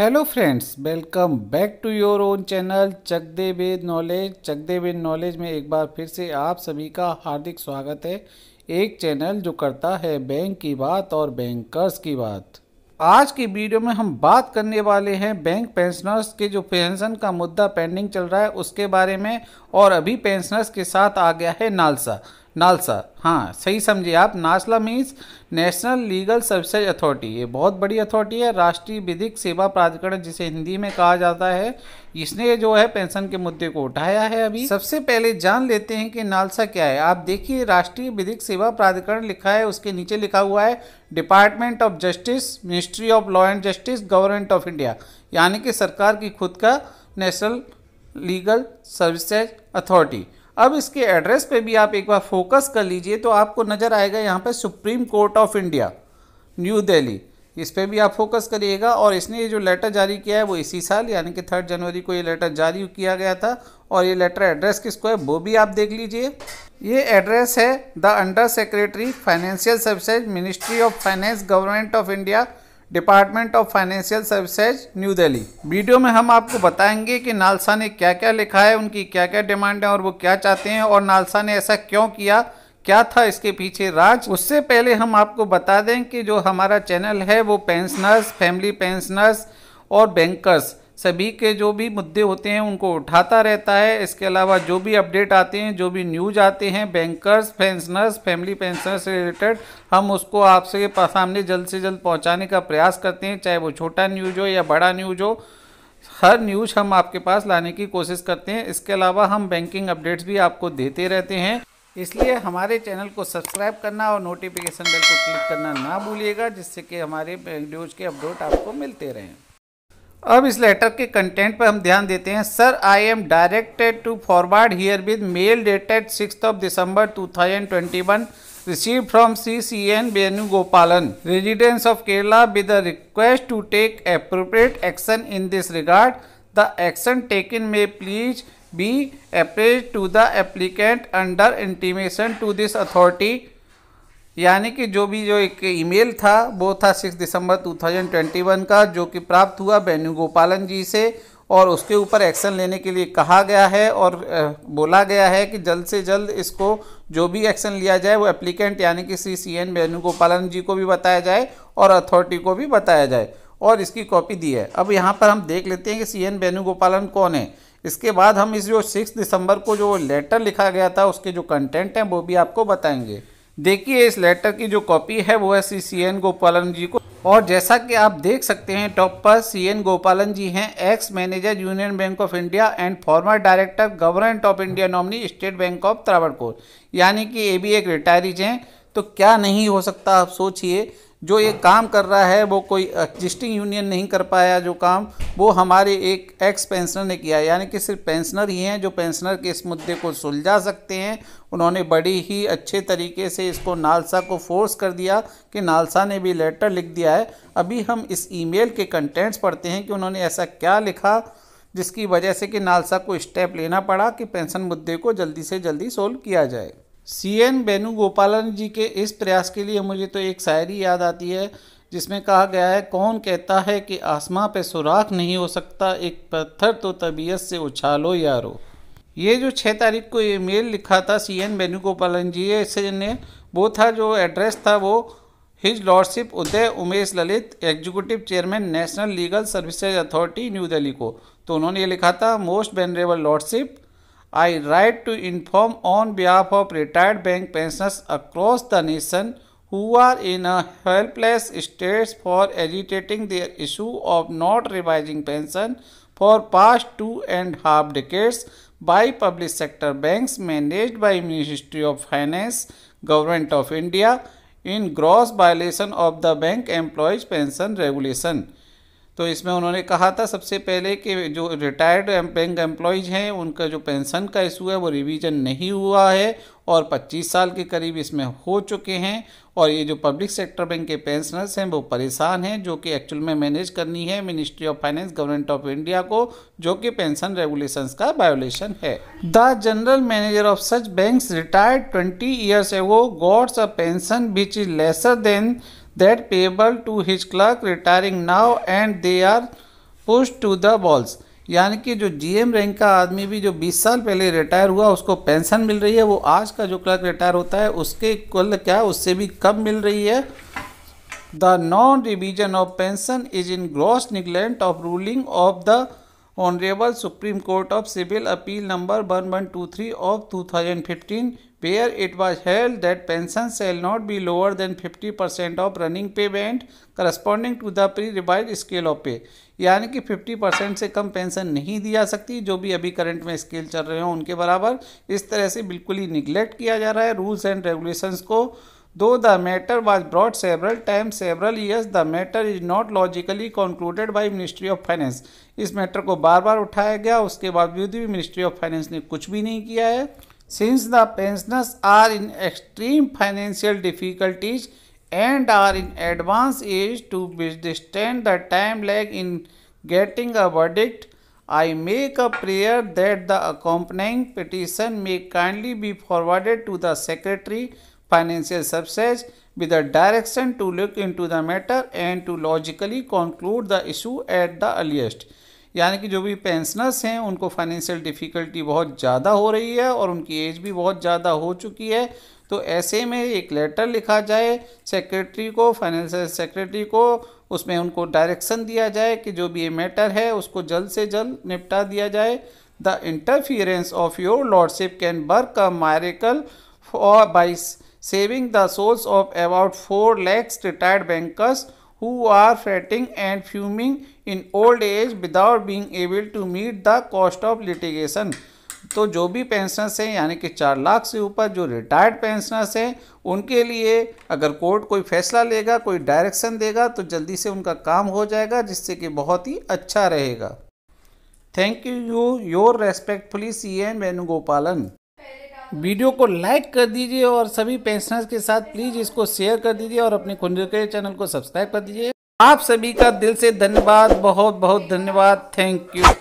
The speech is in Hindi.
Hello friends welcome back to your own channel Chakde Ved knowledge Chakde Ved knowledge में एक बार फिर से आप सभी का हार्दिक स्वागत है एक चैनल जो करता है बैंक की बात और बैंकर्स की बात आज की वीडियो में हम बात करने वाले हैं बैंक पेंशनर्स के जो पेंशन का मुद्दा पेंडिंग चल रहा है उसके बारे में और अभी पेंशनर्स के साथ आ गया है नालसा नालसा हाँ सही समझिए आप नासला means national legal services authority ये बहुत बड़ी अथॉरिटी है राष्ट्रीय विधिक सेवा प्राधिकरण जिसे हिंदी में कहा जाता है इसने जो है पेंशन के मुद्दे को उठाया है अभी सबसे पहले जान लेते हैं कि नालसा क्या है आप देखिए राष्ट्रीय विधिक सेवा प्राधिकरण लिखा है उसके नीचे लिखा हुआ है department of justice ministry of law and justice government of India यानी कि सरकार की खुद का नेशनल लीगल सर्विसेज अथॉरिटी अब इसके एड्रेस पे भी आप एक बार फोकस कर लीजिए तो आपको नज़र आएगा यहाँ पर supreme court of India new Delhi इस पर भी आप फोकस करिएगा और इसने ये जो लेटर जारी किया है वो इसी साल यानी कि थर्ड जनवरी को ये लेटर जारी किया गया था और ये लेटर एड्रेस किसको है वो भी आप देख लीजिए ये एड्रेस है the under secretary financial services ministry of finance government of India department of financial services new Delhi video में हम आपको बताएंगे कि नालसा ने क्या क्या लिखा है उनकी क्या क्या डिमांड है और वो क्या चाहते हैं और नालसा ने ऐसा क्यों किया क्या था इसके पीछे राज उससे पहले हम आपको बता दें कि जो हमारा चैनल है वो पेंशनर्स फैमिली पेंशनर्स और बैंकर्स सभी के जो भी मुद्दे होते हैं उनको उठाता रहता है इसके अलावा जो भी अपडेट आते हैं जो भी न्यूज आते हैं बैंकर्स पेंशनर्स फैमिली पेंशनर्स से रिलेटेड हम उसको आपसे सामने जल्द से जल्द पहुंचाने का प्रयास करते हैं चाहे वो छोटा न्यूज हो या बड़ा न्यूज हो हर न्यूज हम आपके पास लाने की कोशिश करते हैं इसके अलावा हम बैंकिंग अपडेट्स भी आपको देते रहते हैं इसलिए हमारे चैनल को सब्सक्राइब करना और नोटिफिकेशन बेल को क्लिक करना ना भूलिएगा जिससे कि हमारे न्यूज के अपडेट आपको मिलते रहें अब इस लेटर के कंटेंट पर हम ध्यान देते हैं sir I am directed to forward herewith mail dated six of December two thousand twenty one receive from C C N Venugopalan residence of Kerala with a request to take appropriate action in this regard the action taken may please be apprised to the applicant under intimation to this authority यानी कि जो भी जो एक ईमेल था वो था सिक्स दिसंबर 2021 का जो कि प्राप्त हुआ वेणुगोपालन जी से और उसके ऊपर एक्शन लेने के लिए कहा गया है और बोला गया है कि जल्द से जल्द इसको जो भी एक्शन लिया जाए वो एप्लीकेंट यानी कि श्री सी एन वेणुगोपालन जी को भी बताया जाए और अथॉरिटी को भी बताया जाए और इसकी कॉपी दी है अब यहाँ पर हम देख लेते हैं कि सी एन वेणुगोपालन कौन है इसके बाद हम इस जो सिक्स दिसंबर को जो लेटर लिखा गया था उसके जो कंटेंट हैं वो भी आपको बताएंगे देखिए इस लेटर की जो कॉपी है वो है श्री सी एन गोपालन जी को और जैसा कि आप देख सकते हैं टॉप पर सी एन गोपालन जी हैं ex manager union bank of India and former director government of India nominee state bank of Travancore यानी कि ये भी एक रिटायरीज हैं तो क्या नहीं हो सकता आप सोचिए जो ये काम कर रहा है वो कोई एग्जिस्टिंग यूनियन नहीं कर पाया जो काम वो हमारे एक एक्स पेंशनर ने किया यानी कि सिर्फ पेंशनर ही हैं जो पेंशनर के इस मुद्दे को सुलझा सकते हैं उन्होंने बड़ी ही अच्छे तरीके से इसको नालसा को फोर्स कर दिया कि नालसा ने भी लेटर लिख दिया है अभी हम इस ईमेल के कंटेंट्स पढ़ते हैं कि उन्होंने ऐसा क्या लिखा जिसकी वजह से कि नालसा को स्टेप लेना पड़ा कि पेंशन मुद्दे को जल्दी से जल्दी सोल्व किया जाए सी एन वेणुगोपालन जी के इस प्रयास के लिए मुझे तो एक शायरी याद आती है जिसमें कहा गया है कौन कहता है कि आसमां पे सुराख नहीं हो सकता एक पत्थर तो तबीयत से उछालो यारो ये जो छः तारीख को ये मेल लिखा था सी एन वेणुगोपालन जी से ने वो था जो एड्रेस था वो his lordship Uday Umesh Lalit executive chairman national legal services authority new Delhi को तो उन्होंने ये लिखा था most venerable lordship I write to inform on behalf of retired bank pensioners across the nation who are in a helpless state for agitating their issue of not revising pension for past two and half decades by public sector banks managed by Ministry of Finance, Government of India in gross violation of the Bank Employees Pension Regulation. तो इसमें उन्होंने कहा था सबसे पहले कि जो रिटायर्ड बैंक एम्प्लॉयज़ हैं उनका जो पेंशन का इशू है वो रिवीजन नहीं हुआ है और 25 साल के करीब इसमें हो चुके हैं और ये जो पब्लिक सेक्टर बैंक के पेंशनर्स हैं वो परेशान हैं जो कि एक्चुअल में मैनेज करनी है ministry of finance government of India को जो कि पेंशन रेगुलेशंस का वायोलेशन है the general manager of such banks retired twenty years वो gets a pension which is lesser than that payable to his clerk retiring now and they are pushed to the balls यानी कि जो जीएम रैंक का आदमी भी जो 20 साल पहले रिटायर हुआ उसको पेंशन मिल रही है वो आज का जो क्लर्क रिटायर होता है उसके कुल क्या उससे भी कम मिल रही है the non revision of pension is in gross negligent of ruling of the honourable supreme court of civil appeal number one one two three of two thousand fifteen it was held that pension shall not be lower than fifty percent of running pay band corresponding to the pre revised scale of pay यानी कि फिफ्टी परसेंट से कम पेंशन नहीं दिया सकती जो भी अभी करंट में स्केल चल रहे हो उनके बराबर इस तरह से बिल्कुल ही निग्लेक्ट किया जा रहा है रूल्स एंड रेगुलेशन को दो the matter was brought several time several years the matter is not logically concluded by ministry of finance इस मैटर को बार बार उठाया गया उसके बावजूद भी मिनिस्ट्री ऑफ फाइनेंस ने कुछ भी नहीं किया है since the pensioners are in extreme financial difficulties and are in advanced age to beyond the time lag in getting a verdict I make a prayer that the accompanying petition may kindly be forwarded to the secretary financial services with a direction to look into the matter and to logically conclude the issue at the earliest यानी कि जो भी पेंशनर्स हैं उनको फाइनेंशियल डिफ़िकल्टी बहुत ज़्यादा हो रही है और उनकी एज भी बहुत ज़्यादा हो चुकी है तो ऐसे में एक लेटर लिखा जाए सेक्रेटरी को फाइनेंशियल सेक्रेटरी को उसमें उनको डायरेक्शन दिया जाए कि जो भी ये मैटर है उसको जल्द से जल्द निपटा दिया जाए the interference of your lordship can work a miracle for by saving the souls of about 4 lakhs retired bankers who are fretting and fuming in old age without being able to meet the cost of litigation. तो जो भी पेंशनर्स हैं यानी कि चार लाख से ऊपर जो रिटायर्ड पेंशनर्स हैं उनके लिए अगर कोर्ट कोई फैसला लेगा कोई डायरेक्शन देगा तो जल्दी से उनका काम हो जाएगा जिससे कि बहुत ही अच्छा रहेगा thank you you your respectfully C N Venugopalan video को लाइक कर दीजिए और सभी पेंशनर्स के साथ प्लीज इसको शेयर कर दीजिए और अपने खुंजर चैनल को सब्सक्राइब कर दीजिए आप सभी का दिल से धन्यवाद बहुत बहुत धन्यवाद थैंक यू